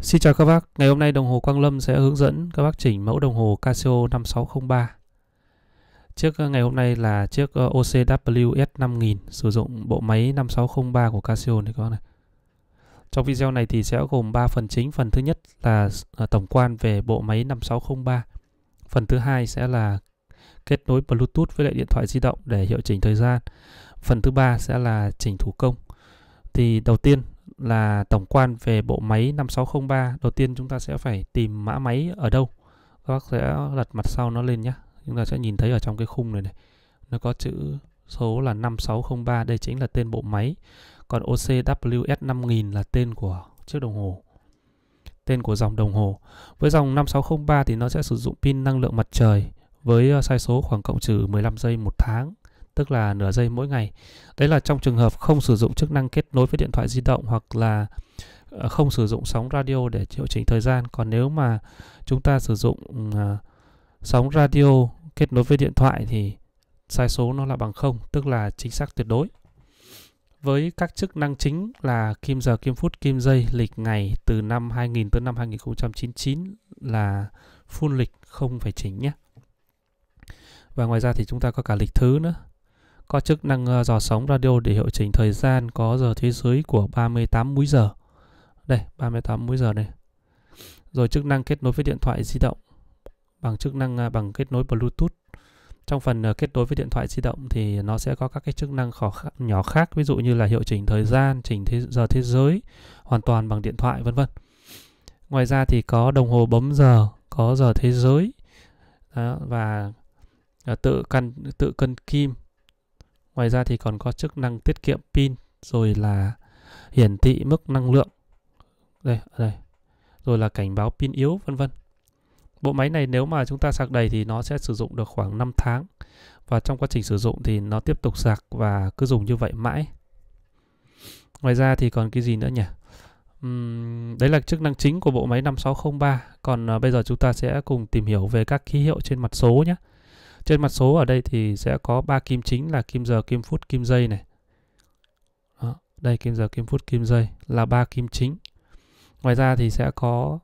Xin chào các bác, ngày hôm nay đồng hồ Quang Lâm sẽ hướng dẫn các bác chỉnh mẫu đồng hồ Casio 5603. Chiếc ờ, ngày hôm nay là chiếc OCWS 5000 sử dụng bộ máy 5603 của Casio này các bác này. Trong video này thì sẽ gồm 3 phần chính. Phần thứ nhất là ờ, tổng quan về bộ máy 5603. Phần thứ hai sẽ là kết nối Bluetooth với lại điện thoại di động để hiệu chỉnh thời gian. Phần thứ ba sẽ là chỉnh thủ công. Thì đầu tiên là tổng quan về bộ máy 5603 đầu tiên chúng ta sẽ phải tìm mã máy ở đâu các bác sẽ lật mặt sau nó lên nhé chúng ta sẽ nhìn thấy ở trong cái khung này này nó có chữ số là 5603 đây chính là tên bộ máy còn OCWS 5000 là tên của chiếc đồng hồ tên của dòng đồng hồ với dòng 5603 thì nó sẽ sử dụng pin năng lượng mặt trời với ờ, sai số khoảng cộng trừ 15 giây một tháng tức là nửa giây mỗi ngày. Đấy là trong trường hợp không sử dụng chức năng kết nối với điện thoại di động hoặc là ờ, không sử dụng sóng radio để hiệu chỉnh thời gian. Còn nếu mà chúng ta sử dụng uh, sóng radio kết nối với điện thoại thì sai số nó là bằng không, tức là chính xác tuyệt đối. Với các chức năng chính là kim giờ, kim phút, kim giây, lịch ngày từ năm 2000 tới năm 2099 là full lịch không phải chỉnh nhé. Và ngoài ra thì chúng ta có cả lịch thứ nữa có chức năng ờ, dò sóng radio để hiệu chỉnh thời gian có giờ thế giới của 38 múi giờ. Đây, 38 múi giờ này. Rồi chức năng kết nối với điện thoại di động bằng chức năng à, bằng kết nối Bluetooth. Trong phần ờ, kết nối với điện thoại di động thì nó sẽ có các cái chức năng nhỏ khác, ví dụ như là hiệu chỉnh thời gian, chỉnh thế, giờ thế giới hoàn toàn bằng điện thoại vân vân. Ngoài ra thì có đồng hồ bấm giờ, có giờ thế giới đó, và ờ, tự căn tự cân kim Ngoài ra thì còn có chức năng tiết kiệm pin rồi là hiển thị mức năng lượng. Đây, đây. Rồi là cảnh báo pin yếu vân vân. Bộ máy này nếu mà chúng ta sạc đầy thì nó sẽ sử dụng được khoảng 5 tháng và trong quá trình sử dụng thì nó tiếp tục sạc và cứ dùng như vậy mãi. Ngoài ra thì còn cái gì nữa nhỉ? Uhm, đấy là chức năng chính của bộ máy 5603. Còn uh, bây giờ chúng ta sẽ cùng tìm hiểu về các ký hiệu trên mặt số nhé. Trên mặt số ở đây thì sẽ có ba kim chính là kim giờ, kim phút, kim giây này. Đó, đây kim giờ, kim phút, kim giây là ba kim chính. Ngoài ra thì sẽ có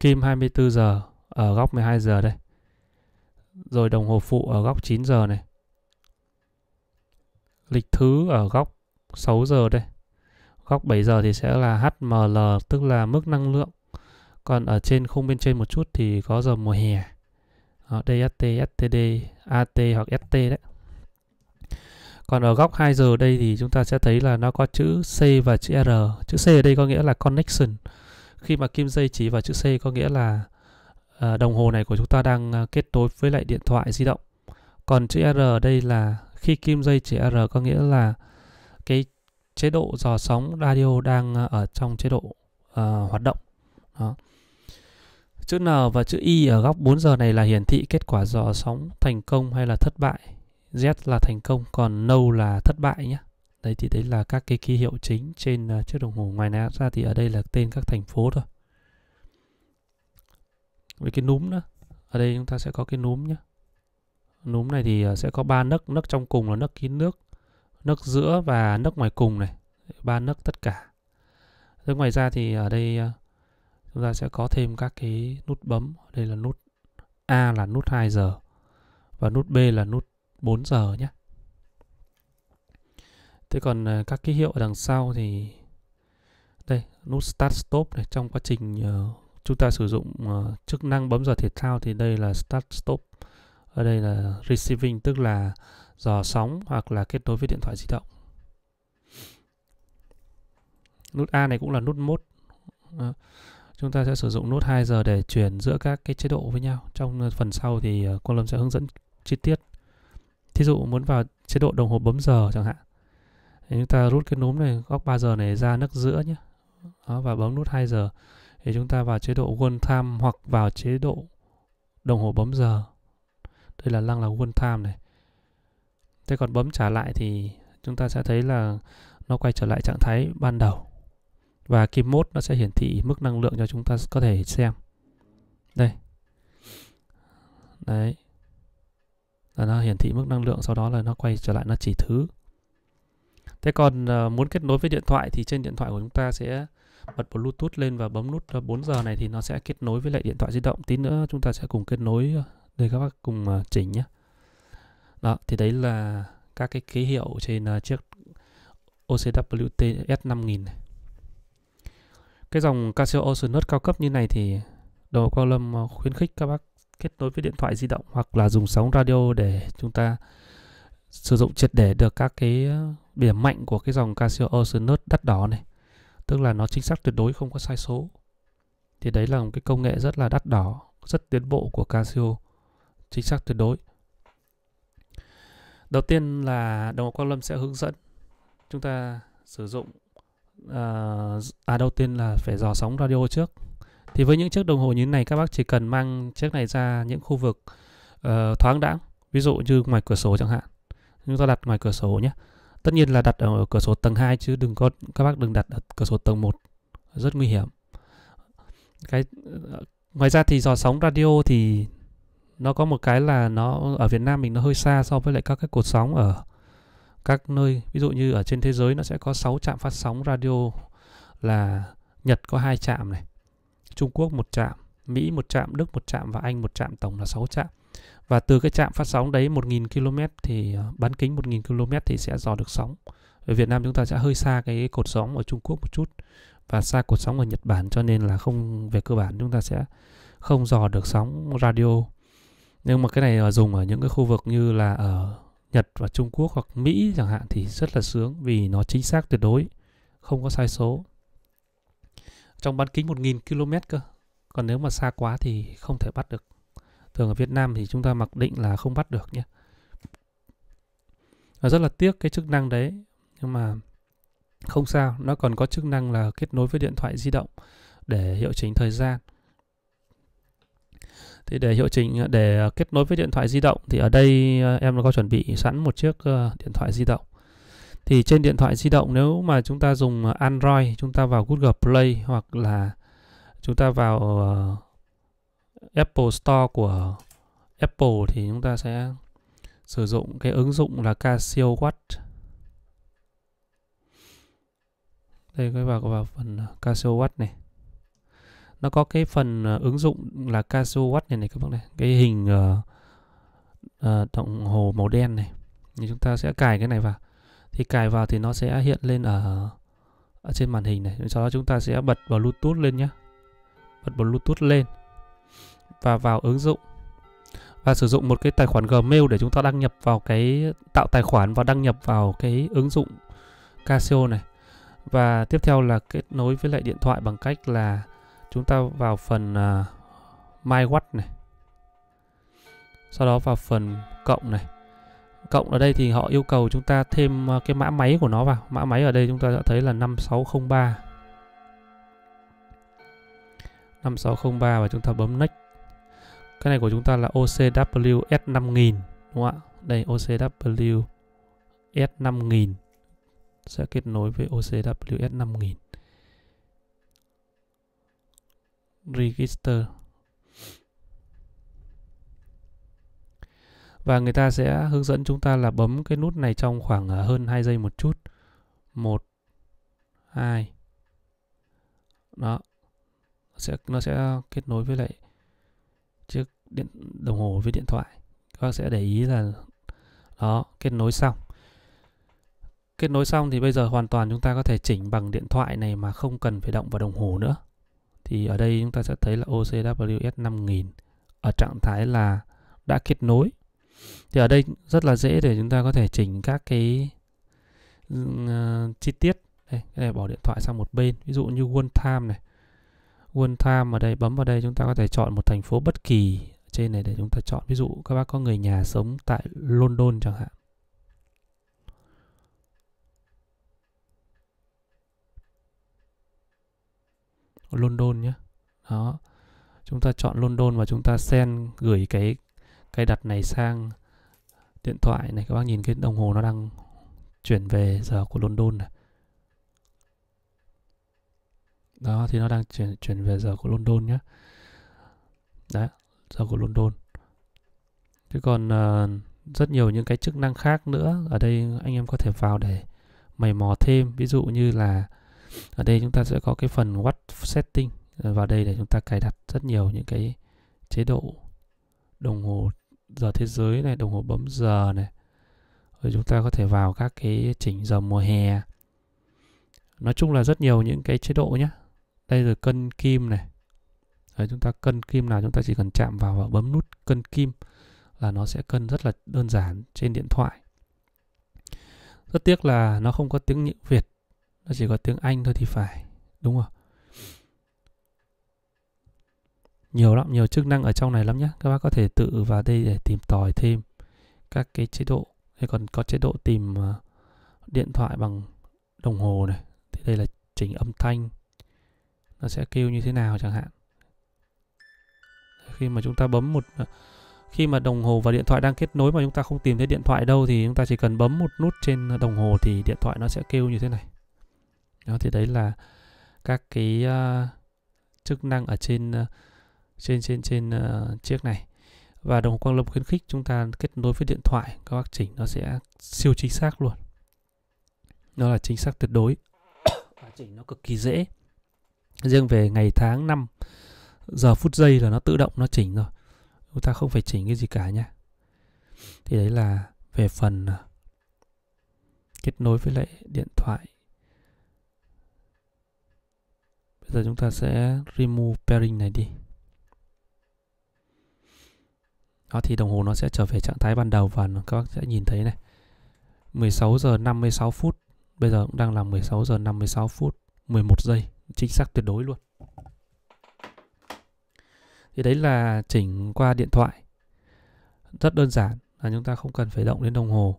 kim 24 giờ ở góc 12 giờ đây. Rồi đồng hồ phụ ở góc 9 giờ này. Lịch thứ ở góc 6 giờ đây. Góc 7 giờ thì sẽ là HML tức là mức năng lượng. Còn ở trên không bên trên một chút thì có giờ mùa hè. Đó, ờ, DHT, STD, AT hoặc ST đấy. Còn ở góc 2 giờ đây thì chúng ta sẽ thấy là nó có chữ C và chữ R. Chữ C ở đây có nghĩa là connection. Khi mà kim dây chỉ vào chữ C có nghĩa là ờ, đồng hồ này của chúng ta đang ờ, kết nối với lại điện thoại di động. Còn chữ R ở đây là khi kim dây chỉ R có nghĩa là cái chế độ dò sóng radio đang ở trong chế độ uh, hoạt động. Đó. Chữ N và chữ Y ở góc 4 giờ này là hiển thị kết quả dò sóng thành công hay là thất bại. Z là thành công, còn Nâu là thất bại nhé. Đấy thì đấy là các cái ký hiệu chính trên ờ, chiếc đồng hồ. Ngoài này ra thì ở đây là tên các thành phố thôi. Với cái núm nữa. Ở đây chúng ta sẽ có cái núm nhé. Núm này thì ờ, sẽ có ba nấc. Nấc trong cùng là nấc kín nước. Nấc giữa và nấc ngoài cùng này. ba nấc tất cả. Thế ngoài ra thì ở đây ờ, chúng ta sẽ có thêm các cái nút bấm đây là nút A là nút 2 giờ và nút B là nút 4 giờ nhé thế còn à, các ký hiệu ở đằng sau thì đây nút start stop này trong quá trình uh, chúng ta sử dụng uh, chức năng bấm giờ thể thao thì đây là start stop ở đây là receiving tức là dò sóng hoặc là kết nối với điện thoại di động nút A này cũng là nút mode chúng ta sẽ sử dụng nút 2 giờ để chuyển giữa các cái chế độ với nhau trong ờ, phần sau thì cô ờ, Lâm sẽ hướng dẫn chi tiết thí dụ muốn vào chế độ đồng hồ bấm giờ chẳng hạn thì chúng ta rút cái núm này góc 3 giờ này ra nấc giữa nhé đó, và bấm nút 2 giờ thì chúng ta vào chế độ one time hoặc vào chế độ đồng hồ bấm giờ đây là lăng là one time này thế còn bấm trả lại thì chúng ta sẽ thấy là nó quay trở lại trạng thái ban đầu và kim mốt nó sẽ hiển thị mức năng lượng cho chúng ta có thể xem đây đấy là nó hiển thị mức năng lượng sau đó là nó quay trở lại nó chỉ thứ thế còn uh, muốn kết nối với điện thoại thì trên điện thoại của chúng ta sẽ bật bluetooth lên và bấm nút 4 ờ, giờ này thì nó sẽ kết nối với lại điện thoại di động tí nữa chúng ta sẽ cùng kết nối đây ờ, các bác cùng uh, chỉnh nhé đó thì đấy là các cái ký hiệu trên uh, chiếc ocwts S5000 này cái dòng Casio Oceanus cao cấp như này thì Đồ Quang Lâm ờ, khuyến khích các bác kết nối với điện thoại di động hoặc là dùng sóng radio để chúng ta sử dụng triệt để được các cái ờ, điểm mạnh của cái dòng Casio Oceanus đắt đỏ này. Tức là nó chính xác tuyệt đối không có sai số. Thì đấy là một cái công nghệ rất là đắt đỏ, rất tiến bộ của Casio. Chính xác tuyệt đối. Đầu tiên là Đồng Quang Lâm sẽ hướng dẫn chúng ta sử dụng Ờ, à đầu tiên là phải dò sóng radio trước thì với những chiếc đồng hồ như này các bác chỉ cần mang chiếc này ra những khu vực uh, thoáng đãng ví dụ như ngoài cửa sổ chẳng hạn chúng ta đặt ngoài cửa sổ nhé tất nhiên là đặt ở cửa sổ tầng 2 chứ đừng có các bác đừng đặt ở cửa sổ tầng 1 rất nguy hiểm cái ờ, ngoài ra thì dò sóng radio thì nó có một cái là nó ở Việt Nam mình nó hơi xa so với lại các cái cột sóng ở các nơi ví dụ như ở trên thế giới nó sẽ có 6 trạm phát sóng radio là Nhật có hai trạm này, Trung Quốc một trạm, Mỹ một trạm, Đức một trạm và Anh một trạm tổng là 6 trạm. Và từ cái trạm phát sóng đấy 1000 km thì ờ, bán kính 1000 km thì sẽ dò được sóng. Ở Việt Nam chúng ta sẽ hơi xa cái cột sóng ở Trung Quốc một chút và xa cột sóng ở Nhật Bản cho nên là không về cơ bản chúng ta sẽ không dò được sóng radio. Nhưng mà cái này dùng ở những cái khu vực như là ở Nhật và Trung Quốc hoặc Mỹ chẳng hạn thì rất là sướng vì nó chính xác tuyệt đối, không có sai số. Trong bán kính 1.000 km cơ, còn nếu mà xa quá thì không thể bắt được. Thường ở Việt Nam thì chúng ta mặc định là không bắt được nhé. Và rất là tiếc cái chức năng đấy, nhưng mà không sao, nó còn có chức năng là kết nối với điện thoại di động để hiệu chỉnh thời gian. Thì để hiệu chỉnh để kết nối với điện thoại di động thì ở đây ờ, em có chuẩn bị sẵn một chiếc ờ, điện thoại di động. Thì trên điện thoại di động nếu mà chúng ta dùng Android, chúng ta vào Google Play hoặc là chúng ta vào ờ, Apple Store của Apple thì chúng ta sẽ sử dụng cái ứng dụng là Casio Watch. Đây các bạn vào phần Casio Watch này nó có cái phần uh, ứng dụng là Casio Watch này này các bạn này cái hình uh, uh, đồng hồ màu đen này thì chúng ta sẽ cài cái này vào thì cài vào thì nó sẽ hiện lên ở, ở trên màn hình này sau đó chúng ta sẽ bật vào Bluetooth lên nhé bật vào Bluetooth lên và vào ứng dụng và sử dụng một cái tài khoản Gmail để chúng ta đăng nhập vào cái tạo tài khoản và đăng nhập vào cái ứng dụng Casio này và tiếp theo là kết nối với lại điện thoại bằng cách là chúng ta vào phần uh, à, watt này sau đó vào phần cộng này cộng ở đây thì họ yêu cầu chúng ta thêm à, cái mã máy của nó vào mã máy ở đây chúng ta đã thấy là 5603 5603 và chúng ta bấm next cái này của chúng ta là ocws S5000 đúng không ạ đây ocws S5000 sẽ kết nối với ocws S5000 register và người ta sẽ hướng dẫn chúng ta là bấm cái nút này trong khoảng à, hơn 2 giây một chút 1 2 đó sẽ nó sẽ kết nối với lại chiếc điện đồng hồ với điện thoại các bác sẽ để ý là đó kết nối xong kết nối xong thì bây giờ hoàn toàn chúng ta có thể chỉnh bằng điện thoại này mà không cần phải động vào đồng hồ nữa thì ở đây chúng ta sẽ thấy là OCWS 5000 ở trạng thái là đã kết nối thì ở đây rất là dễ để chúng ta có thể chỉnh các cái uh, chi tiết đây, cái này bỏ điện thoại sang một bên ví dụ như one time này one time ở đây bấm vào đây chúng ta có thể chọn một thành phố bất kỳ trên này để chúng ta chọn ví dụ các bác có người nhà sống tại London chẳng hạn London nhé đó chúng ta chọn London và chúng ta send gửi cái cái đặt này sang điện thoại này các bác nhìn cái đồng hồ nó đang chuyển về giờ của London này đó thì nó đang chuyển chuyển về giờ của London nhé đấy giờ của London thế còn uh, rất nhiều những cái chức năng khác nữa ở đây anh em có thể vào để mày mò thêm ví dụ như là ở đây chúng ta sẽ có cái phần watch setting ờ, vào đây để chúng ta cài đặt rất nhiều những cái chế độ đồng hồ giờ thế giới này đồng hồ bấm giờ này rồi chúng ta có thể vào các cái chỉnh giờ mùa hè nói chung là rất nhiều những cái chế độ nhé đây rồi cân kim này rồi chúng ta cân kim nào chúng ta chỉ cần chạm vào và bấm nút cân kim là nó sẽ cân rất là đơn giản trên điện thoại rất tiếc là nó không có tiếng Việt nó chỉ có tiếng Anh thôi thì phải đúng không nhiều lắm nhiều chức năng ở trong này lắm nhé các bác có thể tự vào đây để tìm tòi thêm các cái chế độ hay còn có chế độ tìm ờ, điện thoại bằng đồng hồ này thì đây là chỉnh âm thanh nó sẽ kêu như thế nào chẳng hạn khi mà chúng ta bấm một ờ, khi mà đồng hồ và điện thoại đang kết nối mà chúng ta không tìm thấy điện thoại đâu thì chúng ta chỉ cần bấm một nút trên đồng hồ thì điện thoại nó sẽ kêu như thế này đó thì đấy là các cái uh, chức năng ở trên uh, trên trên trên uh, chiếc này và đồng quang lâm khuyến khích chúng ta kết nối với điện thoại các bác chỉnh nó sẽ siêu chính xác luôn nó là chính xác tuyệt đối và chỉnh nó cực kỳ dễ riêng về ngày tháng năm giờ phút giây là nó tự động nó chỉnh rồi chúng ta không phải chỉnh cái gì cả nhé thì đấy là về phần kết nối với lại điện thoại giờ chúng ta sẽ remove pairing này đi đó thì đồng hồ nó sẽ trở về trạng thái ban đầu và các bác sẽ nhìn thấy này 16 giờ 56 phút bây giờ cũng đang là 16 giờ 56 phút 11 giây chính xác tuyệt đối luôn thì đấy là chỉnh qua điện thoại rất đơn giản là chúng ta không cần phải động đến đồng hồ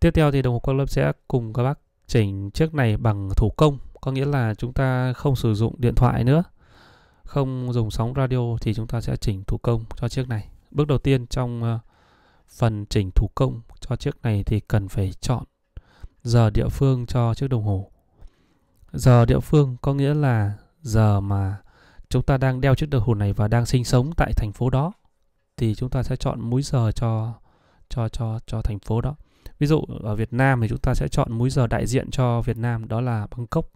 tiếp theo thì đồng hồ Quang Lâm sẽ cùng các bác chỉnh chiếc này bằng thủ công có nghĩa là chúng ta không sử dụng điện thoại nữa không dùng sóng radio thì chúng ta sẽ chỉnh thủ công cho chiếc này bước đầu tiên trong ờ, phần chỉnh thủ công cho chiếc này thì cần phải chọn giờ địa phương cho chiếc đồng hồ giờ địa phương có nghĩa là giờ mà chúng ta đang đeo chiếc đồng hồ này và đang sinh sống tại thành phố đó thì chúng ta sẽ chọn múi giờ cho cho cho cho thành phố đó ví dụ ở Việt Nam thì chúng ta sẽ chọn múi giờ đại diện cho Việt Nam đó là Bangkok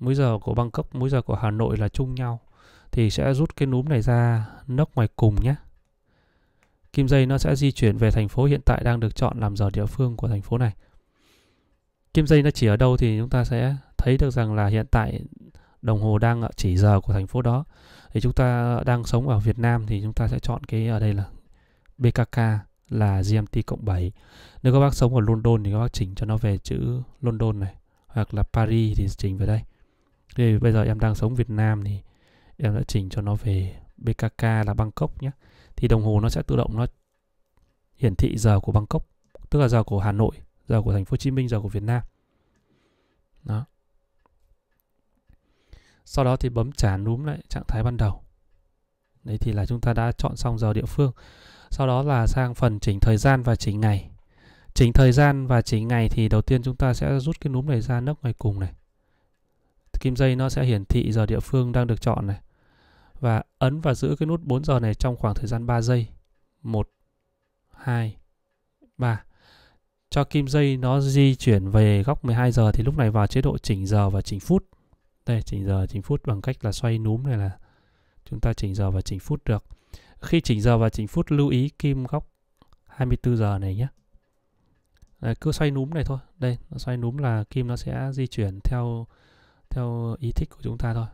múi giờ của Bangkok, múi giờ của Hà Nội là chung nhau thì sẽ rút cái núm này ra nóc ngoài cùng nhé. Kim dây nó sẽ di chuyển về thành phố hiện tại đang được chọn làm giờ địa phương của thành phố này. Kim dây nó chỉ ở đâu thì chúng ta sẽ thấy được rằng là hiện tại đồng hồ đang ở chỉ giờ của thành phố đó. Thì chúng ta đang sống ở Việt Nam thì chúng ta sẽ chọn cái ở đây là BKK là GMT cộng 7. Nếu các bác sống ở London thì các bác chỉnh cho nó về chữ London này hoặc là Paris thì chỉnh về đây thì bây giờ em đang sống Việt Nam thì em đã chỉnh cho nó về BKK là Bangkok nhé thì đồng hồ nó sẽ tự động nó hiển thị giờ của Bangkok tức là giờ của Hà Nội giờ của thành phố Hồ Chí Minh giờ của Việt Nam đó sau đó thì bấm trả núm lại trạng thái ban đầu đấy thì là chúng ta đã chọn xong giờ địa phương sau đó là sang phần chỉnh thời gian và chỉnh ngày chỉnh thời gian và chỉnh ngày thì đầu tiên chúng ta sẽ rút cái núm này ra nấc ngoài cùng này kim dây nó sẽ hiển thị giờ địa phương đang được chọn này. Và ấn và giữ cái nút 4 giờ này trong khoảng thời gian 3 giây. 1, 2, 3. Cho kim dây nó di chuyển về góc 12 giờ thì lúc này vào chế độ chỉnh giờ và chỉnh phút. Đây, chỉnh giờ, chỉnh phút bằng cách là xoay núm này là chúng ta chỉnh giờ và chỉnh phút được. Khi chỉnh giờ và chỉnh phút lưu ý kim góc 24 giờ này nhé. Đấy, cứ xoay núm này thôi. Đây, nó xoay núm là kim nó sẽ di chuyển theo theo ý thích của chúng ta thôi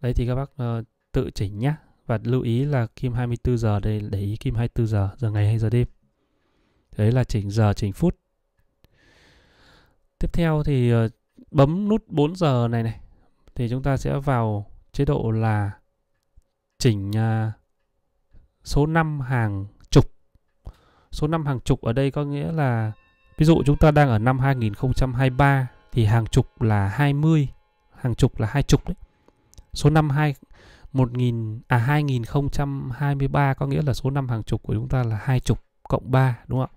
đấy thì các bác uh, tự chỉnh nhé và lưu ý là kim 24 giờ đây để ý kim 24 giờ giờ ngày hay giờ đêm đấy là chỉnh giờ chỉnh phút tiếp theo thì uh, bấm nút 4 giờ này này thì chúng ta sẽ vào chế độ là chỉnh uh, số 5 hàng chục số 5 hàng chục ở đây có nghĩa là ví dụ chúng ta đang ở năm 2023 thì hàng chục là 20, hàng chục là hai chục đấy. Số năm 2 1000 à 2023 có nghĩa là số năm hàng chục của chúng ta là hai chục cộng 3 đúng không ạ?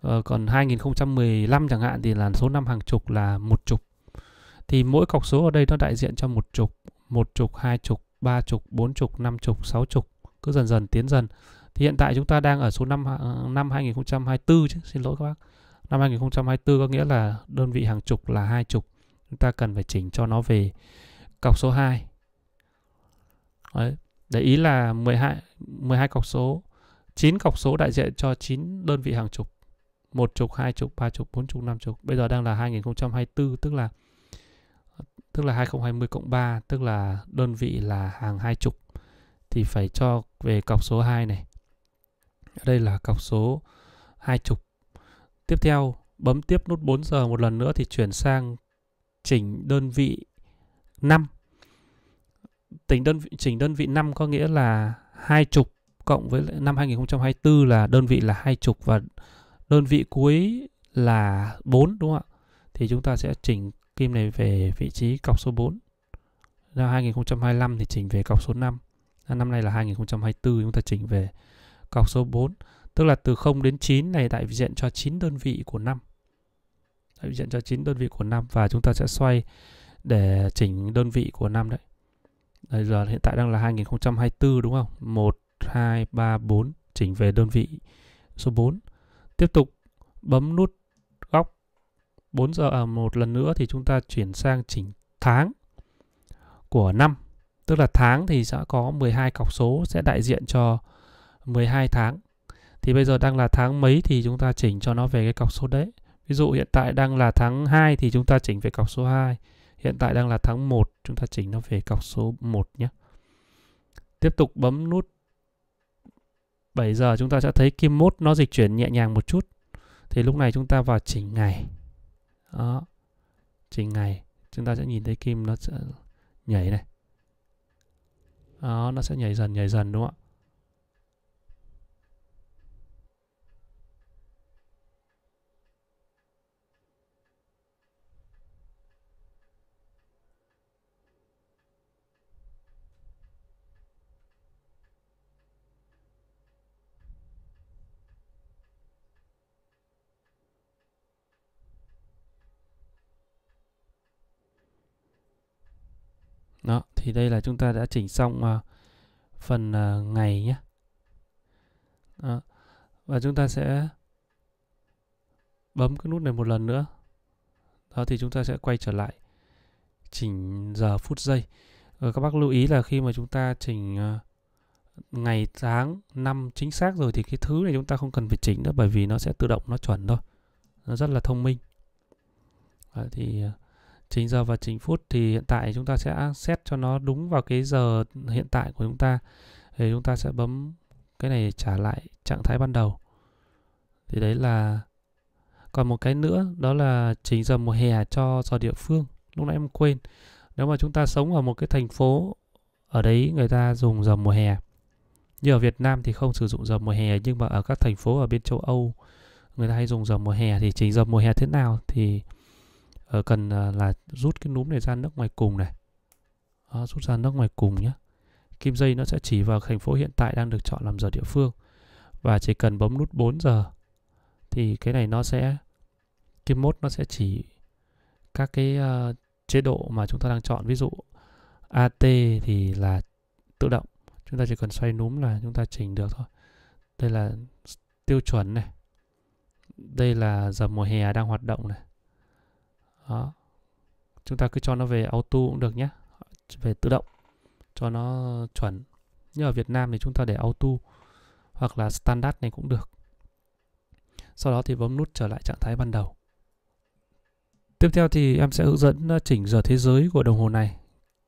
Ờ, còn 2015 chẳng hạn thì là số năm hàng chục là một chục. Thì mỗi cọc số ở đây nó đại diện cho một chục, một chục, hai chục, ba chục, bốn chục, năm chục, sáu chục, cứ dần dần tiến dần. Thì hiện tại chúng ta đang ở số năm ờ, năm 2024 chứ, xin lỗi các bác Năm 2024 có nghĩa là đơn vị hàng chục là hai chục. Chúng ta cần phải chỉnh cho nó về cọc số 2. Đấy, để ý là 12 12 cọc số 9 cọc số đại diện cho 9 đơn vị hàng chục. một chục, hai chục, ba chục, bốn chục, năm chục. Bây giờ đang là 2024 tức là tức là 2020 cộng 3 tức là đơn vị là hàng hai chục thì phải cho về cọc số 2 này. Ở đây là cọc số hai chục Tiếp theo, bấm tiếp nút 4 giờ một lần nữa thì chuyển sang chỉnh đơn vị 5. Tính đơn vị, chỉnh đơn vị 5 có nghĩa là hai chục cộng với năm 2024 là đơn vị là hai chục và đơn vị cuối là 4 đúng không ạ? Thì chúng ta sẽ chỉnh kim này về vị trí cọc số 4. Ra 2025 thì chỉnh về cọc số 5. Năm nay là 2024 chúng ta chỉnh về cọc số 4. Tức là từ 0 đến 9 này đại diện cho 9 đơn vị của năm. Đại diện cho 9 đơn vị của năm và chúng ta sẽ xoay để chỉnh đơn vị của năm đấy. bây giờ hiện tại đang là 2024 đúng không? 1 2 3 4 chỉnh về đơn vị số 4. Tiếp tục bấm nút góc 4 giờ à, một lần nữa thì chúng ta chuyển sang chỉnh tháng của năm. Tức là tháng thì sẽ có 12 cọc số sẽ đại diện cho 12 tháng thì bây giờ đang là tháng mấy thì chúng ta chỉnh cho nó về cái cọc số đấy ví dụ hiện tại đang là tháng 2 thì chúng ta chỉnh về cọc số 2 hiện tại đang là tháng 1 chúng ta chỉnh nó về cọc số 1 nhé tiếp tục bấm nút 7 giờ chúng ta sẽ thấy kim mốt nó dịch chuyển nhẹ nhàng một chút thì lúc này chúng ta vào chỉnh ngày đó chỉnh ngày chúng ta sẽ nhìn thấy kim nó sẽ nhảy này đó nó sẽ nhảy dần nhảy dần đúng không ạ thì đây là chúng ta đã chỉnh xong uh, phần uh, ngày nhé Đó. và chúng ta sẽ bấm cái nút này một lần nữa đó thì chúng ta sẽ quay trở lại chỉnh giờ phút giây rồi ờ, các bác lưu ý là khi mà chúng ta chỉnh uh, ngày tháng năm chính xác rồi thì cái thứ này chúng ta không cần phải chỉnh nữa bởi vì nó sẽ tự động nó chuẩn thôi nó rất là thông minh à, thì uh, Chính giờ và chính phút thì hiện tại chúng ta sẽ set cho nó đúng vào cái giờ hiện tại của chúng ta thì chúng ta sẽ bấm cái này trả lại trạng thái ban đầu thì đấy là còn một cái nữa đó là chính giờ mùa hè cho giờ địa phương lúc nãy em quên nếu mà chúng ta sống ở một cái thành phố ở đấy người ta dùng giờ mùa hè như ở Việt Nam thì không sử dụng giờ mùa hè nhưng mà ở các thành phố ở bên châu Âu người ta hay dùng giờ mùa hè thì chính giờ mùa hè thế nào thì uh, cần à, là rút cái núm này ra nước ngoài cùng này đó, rút ra nước ngoài cùng nhé kim dây nó sẽ chỉ vào thành phố hiện tại đang được chọn làm giờ địa phương và chỉ cần bấm nút 4 giờ thì cái này nó sẽ kim mốt nó sẽ chỉ các cái uh, chế độ mà chúng ta đang chọn ví dụ AT thì là tự động chúng ta chỉ cần xoay núm là chúng ta chỉnh được thôi đây là tiêu chuẩn này đây là giờ mùa hè đang hoạt động này đó chúng ta cứ cho nó về auto cũng được nhé về tự động cho nó chuẩn như ở Việt Nam thì chúng ta để auto hoặc là standard này cũng được sau đó thì bấm nút trở lại trạng thái ban đầu tiếp theo thì em sẽ hướng dẫn uh, chỉnh giờ thế giới của đồng hồ này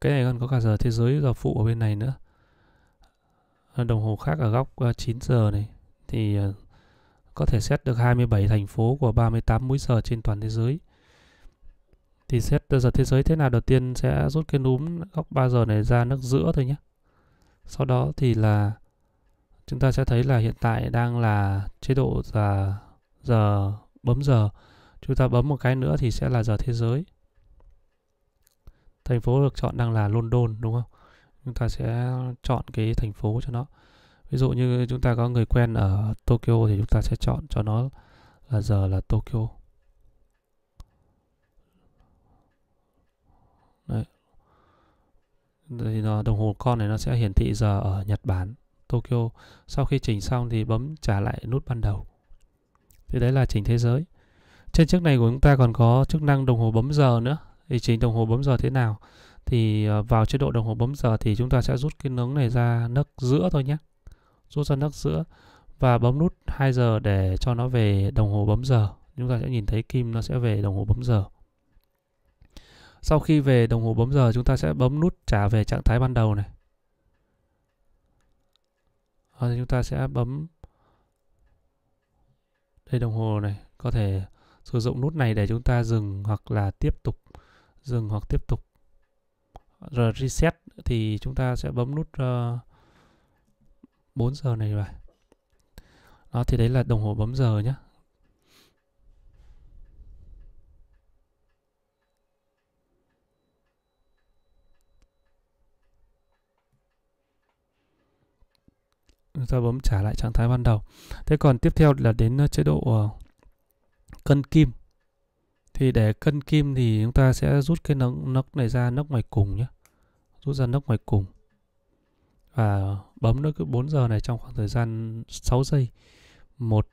cái này còn có cả giờ thế giới giờ phụ ở bên này nữa ờ, đồng hồ khác ở góc 9 uh, giờ này thì uh, có thể xét được 27 thành phố của 38 múi giờ trên toàn thế giới thì xét giờ thế giới thế nào đầu tiên sẽ rút cái núm góc 3 giờ này ra nước giữa thôi nhé sau đó thì là chúng ta sẽ thấy là hiện tại đang là chế độ là giờ bấm giờ chúng ta bấm một cái nữa thì sẽ là giờ thế giới thành phố được chọn đang là London đúng không chúng ta sẽ chọn cái thành phố cho nó ví dụ như chúng ta có người quen ở Tokyo thì chúng ta sẽ chọn cho nó là giờ là Tokyo Đấy. Thì đồng hồ con này nó sẽ hiển thị giờ ở Nhật Bản, Tokyo. Sau khi chỉnh xong thì bấm trả lại nút ban đầu. Thì đấy là chỉnh thế giới. Trên chiếc này của chúng ta còn có chức năng đồng hồ bấm giờ nữa. Thì chỉnh đồng hồ bấm giờ thế nào? Thì ờ, vào chế độ đồng hồ bấm giờ thì chúng ta sẽ rút cái nướng này ra nấc giữa thôi nhé. Rút ra nấc giữa và bấm nút 2 giờ để cho nó về đồng hồ bấm giờ. Chúng ta sẽ nhìn thấy kim nó sẽ về đồng hồ bấm giờ. Sau khi về đồng hồ bấm giờ chúng ta sẽ bấm nút trả về trạng thái ban đầu này. Rồi chúng ta sẽ bấm đây đồng hồ này, có thể sử dụng nút này để chúng ta dừng hoặc là tiếp tục dừng hoặc tiếp tục. Rồi reset thì chúng ta sẽ bấm nút uh, ờ, 4 giờ này rồi. Đó thì đấy là đồng hồ bấm giờ nhé ta bấm trả lại trạng thái ban đầu thế còn tiếp theo là đến ờ, chế độ ờ, cân kim thì để cân kim thì chúng ta sẽ rút cái nấc, nấc này ra nấc ngoài cùng nhé rút ra nấc ngoài cùng và bấm nó cứ 4 giờ này trong khoảng thời gian 6 giây 1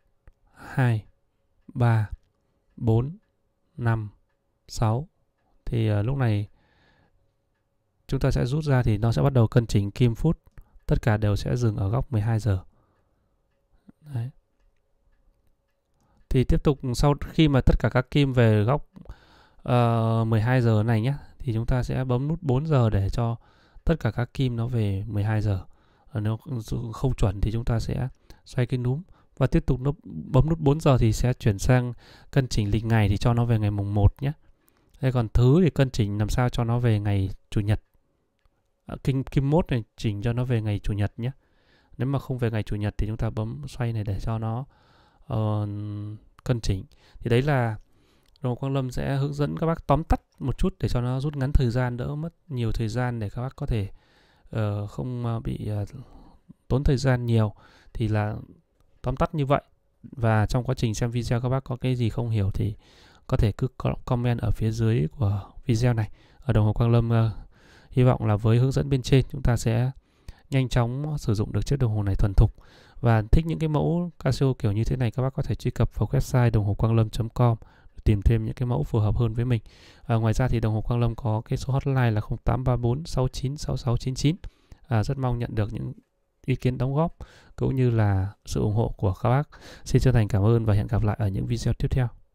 2 3 4 5 6 thì ờ, lúc này chúng ta sẽ rút ra thì nó sẽ bắt đầu cân chỉnh kim phút tất cả đều sẽ dừng ở góc 12 giờ Đấy. thì tiếp tục sau khi mà tất cả các kim về góc uh, ờ, 12 giờ này nhé thì chúng ta sẽ bấm nút 4 giờ để cho tất cả các kim nó về 12 giờ ờ, nếu không chuẩn thì chúng ta sẽ xoay cái núm và tiếp tục nó bấm nút 4 giờ thì sẽ chuyển sang cân chỉnh lịch ngày thì cho nó về ngày mùng 1 nhé. Thế còn thứ thì cân chỉnh làm sao cho nó về ngày chủ nhật. Ờ, kim kim mốt này chỉnh cho nó về ngày chủ nhật nhé nếu mà không về ngày chủ nhật thì chúng ta bấm xoay này để cho nó uh, cân chỉnh thì đấy là Đồ Quang Lâm sẽ hướng dẫn các bác tóm tắt một chút để cho nó rút ngắn thời gian đỡ mất nhiều thời gian để các bác có thể uh, không bị uh, tốn thời gian nhiều thì là tóm tắt như vậy và trong quá trình xem video các bác có cái gì không hiểu thì có thể cứ comment ở phía dưới của video này ở đồng hồ Quang Lâm uh, Hy vọng là với hướng dẫn bên trên chúng ta sẽ nhanh chóng sử dụng được chiếc đồng hồ này thuần thục. Và thích những cái mẫu Casio kiểu như thế này các bác có thể truy cập vào website đồng hồ quang lâm.com tìm thêm những cái mẫu phù hợp hơn với mình. À, ngoài ra thì đồng hồ Quang Lâm có cái số hotline là 0834 69 6699. À, rất mong nhận được những ý kiến đóng góp cũng như là sự ủng hộ của các bác. Xin chân thành cảm ơn và hẹn gặp lại ở những video tiếp theo.